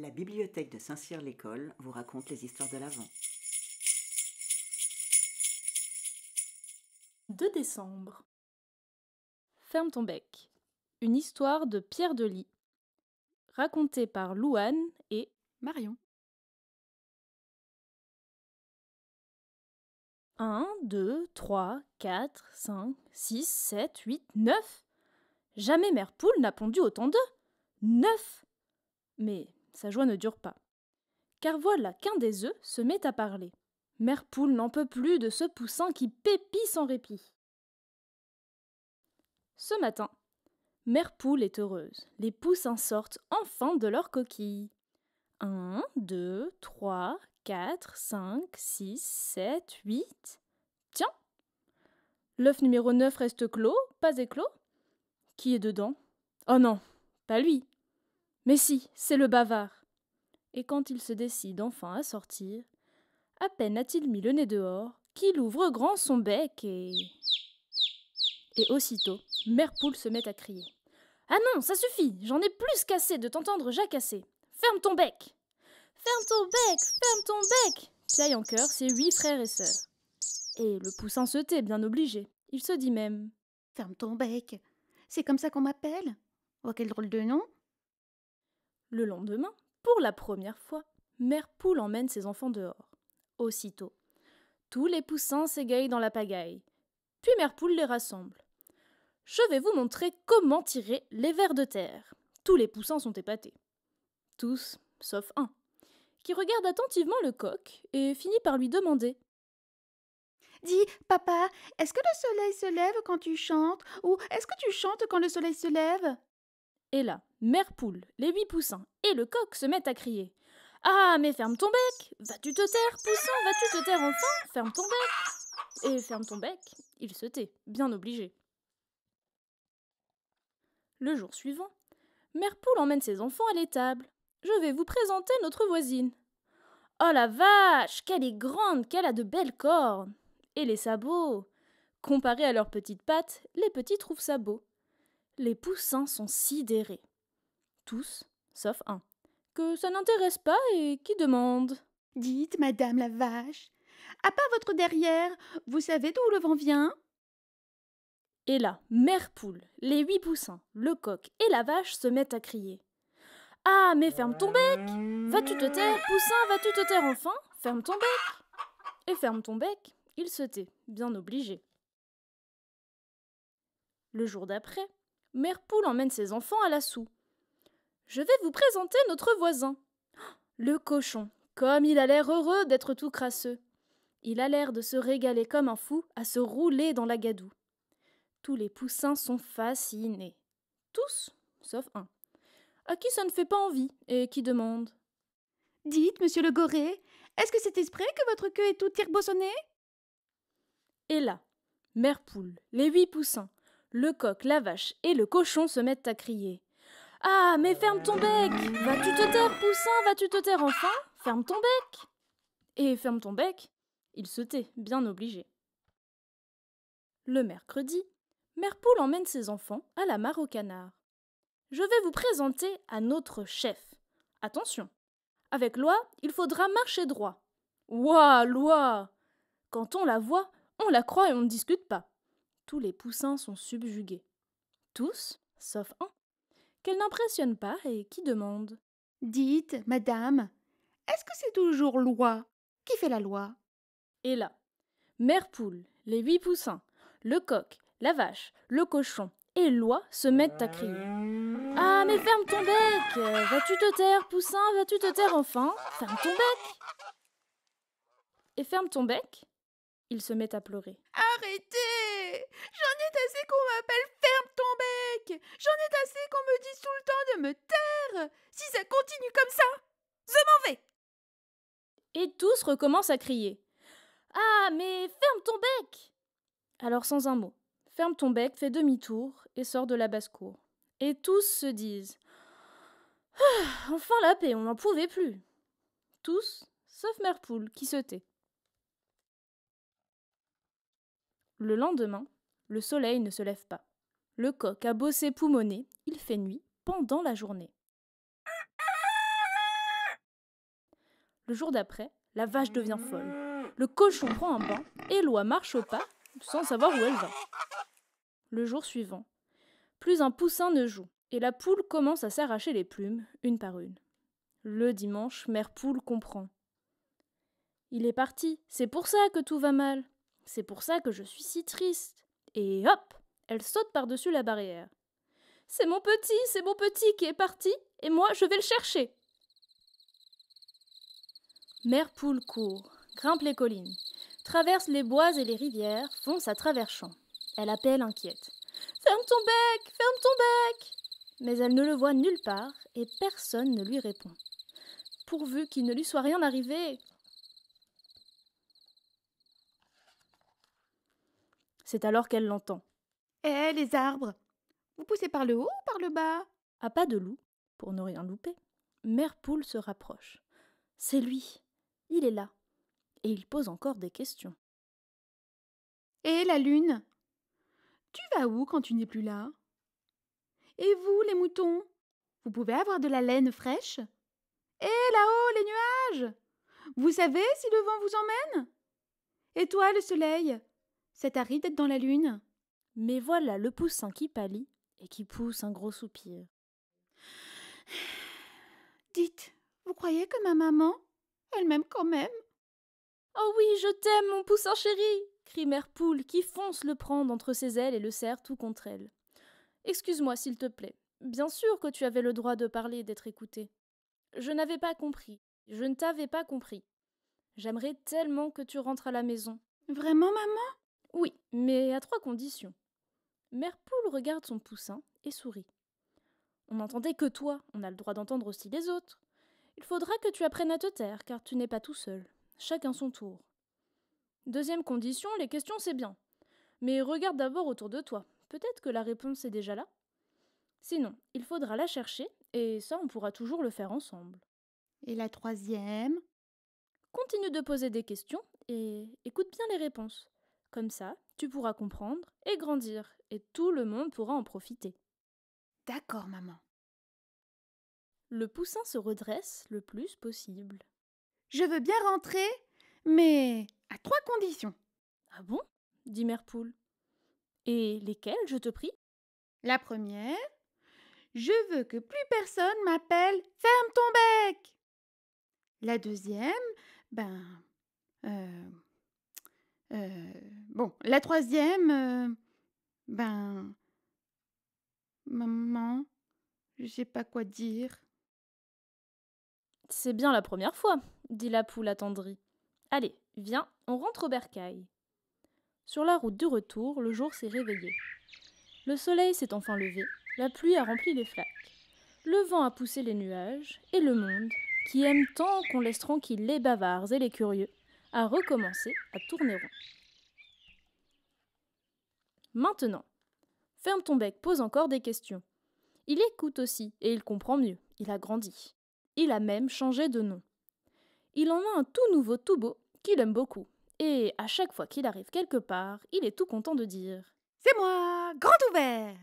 La bibliothèque de Saint-Cyr-l'École vous raconte les histoires de l'Avent. 2 décembre. Ferme ton bec. Une histoire de Pierre Delis. Racontée par Louane et Marion. 1, 2, 3, 4, 5, 6, 7, 8, 9. Jamais mère poule n'a pondu autant d'œufs. Neuf Mais sa joie ne dure pas. Car voilà qu'un des œufs se met à parler. Mère Poule n'en peut plus de ce poussin qui pépit sans répit. Ce matin, Mère Poule est heureuse. Les poussins sortent enfin de leur coquille. Un, deux, trois, quatre, cinq, six, sept, huit. Tiens L'œuf numéro neuf reste clos, pas éclos. Qui est dedans Oh non, pas lui mais si, c'est le bavard. Et quand il se décide enfin à sortir, à peine a-t-il mis le nez dehors, qu'il ouvre grand son bec et. Et aussitôt, Mère Poule se met à crier. Ah non, ça suffit, j'en ai plus qu'assez de t'entendre jacasser. Ferme ton bec Ferme ton bec Ferme ton bec piaillent en cœur, ses huit frères et sœurs. Et le poussin se tait, bien obligé. Il se dit même Ferme ton bec C'est comme ça qu'on m'appelle Oh, quel drôle de nom le lendemain, pour la première fois, Mère Poule emmène ses enfants dehors. Aussitôt, tous les poussins s'égaillent dans la pagaille. Puis Mère Poule les rassemble. Je vais vous montrer comment tirer les vers de terre. Tous les poussins sont épatés. Tous, sauf un, qui regarde attentivement le coq et finit par lui demander Dis, papa, est-ce que le soleil se lève quand tu chantes ou est-ce que tu chantes quand le soleil se lève et là, mère poule, les huit poussins et le coq se mettent à crier. Ah, mais ferme ton bec Vas-tu te taire, poussin Vas-tu te taire enfin Ferme ton bec Et ferme ton bec, il se tait, bien obligé. Le jour suivant, Mère Poule emmène ses enfants à l'étable. Je vais vous présenter notre voisine. Oh la vache Qu'elle est grande Qu'elle a de belles cornes Et les sabots Comparés à leurs petites pattes, les petits trouvent ça beau. Les poussins sont sidérés. Tous, sauf un. Que ça n'intéresse pas et qui demande Dites, madame la vache, à part votre derrière, vous savez d'où le vent vient Et là, mère poule, les huit poussins, le coq et la vache se mettent à crier. Ah, mais ferme ton bec va tu te taire, poussin, vas-tu te taire enfin Ferme ton bec Et ferme ton bec, il se tait, bien obligé. Le jour d'après, Mère Poule emmène ses enfants à la soue. Je vais vous présenter notre voisin. Le cochon, comme il a l'air heureux d'être tout crasseux. Il a l'air de se régaler comme un fou à se rouler dans la gadoue. Tous les poussins sont fascinés. Tous, sauf un. À qui ça ne fait pas envie et qui demande Dites, monsieur le Goré, est-ce que c'est esprit que votre queue est toute tirebossonnée Et là, mère poule, les huit poussins, le coq, la vache et le cochon se mettent à crier. Ah, mais ferme ton bec Vas-tu te taire, poussin Vas-tu te taire enfin Ferme ton bec Et ferme ton bec Il se tait, bien obligé. Le mercredi, Mère Poule emmène ses enfants à la mare au canard. Je vais vous présenter à notre chef. Attention Avec Loi, il faudra marcher droit. Ouah, Loi Quand on la voit, on la croit et on ne discute pas tous les poussins sont subjugués. Tous, sauf un, qu'elle n'impressionne pas et qui demande. Dites, madame, est-ce que c'est toujours loi Qui fait la loi Et là, mère poule, les huit poussins, le coq, la vache, le cochon et loi se mettent à crier. Ah, mais ferme ton bec Vas-tu te taire, poussin Vas-tu te taire enfin Ferme ton bec Et ferme ton bec Il se met à pleurer. Arrêtez qu'on m'appelle ferme ton bec J'en ai assez qu'on me dise tout le temps de me taire Si ça continue comme ça, je m'en vais Et tous recommencent à crier. Ah, mais ferme ton bec Alors sans un mot, ferme ton bec, fait demi-tour et sort de la basse-cour. Et tous se disent ah, Enfin la paix, on n'en pouvait plus Tous, sauf Merpoule, qui se tait. Le lendemain, le soleil ne se lève pas. Le coq a beau s'époumoner, il fait nuit pendant la journée. Le jour d'après, la vache devient folle. Le cochon prend un bain et l'oie marche au pas sans savoir où elle va. Le jour suivant, plus un poussin ne joue et la poule commence à s'arracher les plumes, une par une. Le dimanche, mère poule comprend. Il est parti, c'est pour ça que tout va mal, c'est pour ça que je suis si triste et hop Elle saute par-dessus la barrière. C'est mon petit, c'est mon petit qui est parti, et moi je vais le chercher. Mère Poule court, grimpe les collines, traverse les bois et les rivières, fonce à travers champs. Elle appelle inquiète. Ferme ton bec, ferme ton bec Mais elle ne le voit nulle part et personne ne lui répond. Pourvu qu'il ne lui soit rien arrivé, C'est alors qu'elle l'entend. Eh les arbres Vous poussez par le haut ou par le bas À ah, pas de loup, pour ne rien louper, Mère Poule se rapproche. C'est lui. Il est là. Et il pose encore des questions. Hé, la lune Tu vas où quand tu n'es plus là Et vous, les moutons Vous pouvez avoir de la laine fraîche Hé, là-haut, les nuages Vous savez si le vent vous emmène Et toi, le soleil « C'est aride d'être dans la lune Mais voilà le poussin qui pâlit et qui pousse un gros soupir. Dites, vous croyez que ma maman, elle m'aime quand même Oh oui, je t'aime, mon poussin chéri crie Mère Poule, qui fonce le prendre entre ses ailes et le serre tout contre elle. Excuse-moi, s'il te plaît. Bien sûr que tu avais le droit de parler et d'être écouté. Je n'avais pas compris. Je ne t'avais pas compris. J'aimerais tellement que tu rentres à la maison. Vraiment, maman mais à trois conditions. Mère Poule regarde son poussin et sourit. On n'entendait que toi, on a le droit d'entendre aussi les autres. Il faudra que tu apprennes à te taire, car tu n'es pas tout seul. Chacun son tour. Deuxième condition, les questions c'est bien. Mais regarde d'abord autour de toi. Peut-être que la réponse est déjà là. Sinon, il faudra la chercher, et ça on pourra toujours le faire ensemble. Et la troisième Continue de poser des questions et écoute bien les réponses. Comme ça, tu pourras comprendre et grandir, et tout le monde pourra en profiter. D'accord, maman. Le poussin se redresse le plus possible. Je veux bien rentrer, mais à trois conditions. Ah bon dit Mère Poule. Et lesquelles, je te prie La première, je veux que plus personne m'appelle Ferme ton bec. La deuxième, ben. Euh, euh, bon, la troisième, euh, ben, maman, je sais pas quoi dire. C'est bien la première fois, dit la poule attendrie. Allez, viens, on rentre au bercail. Sur la route du retour, le jour s'est réveillé. Le soleil s'est enfin levé, la pluie a rempli les flaques. Le vent a poussé les nuages, et le monde, qui aime tant qu'on laisse tranquille les bavards et les curieux, à recommencer à tourner rond. Maintenant, ferme ton bec, pose encore des questions. Il écoute aussi et il comprend mieux. Il a grandi. Il a même changé de nom. Il en a un tout nouveau tout beau qu'il aime beaucoup. Et à chaque fois qu'il arrive quelque part, il est tout content de dire C'est moi, grand ouvert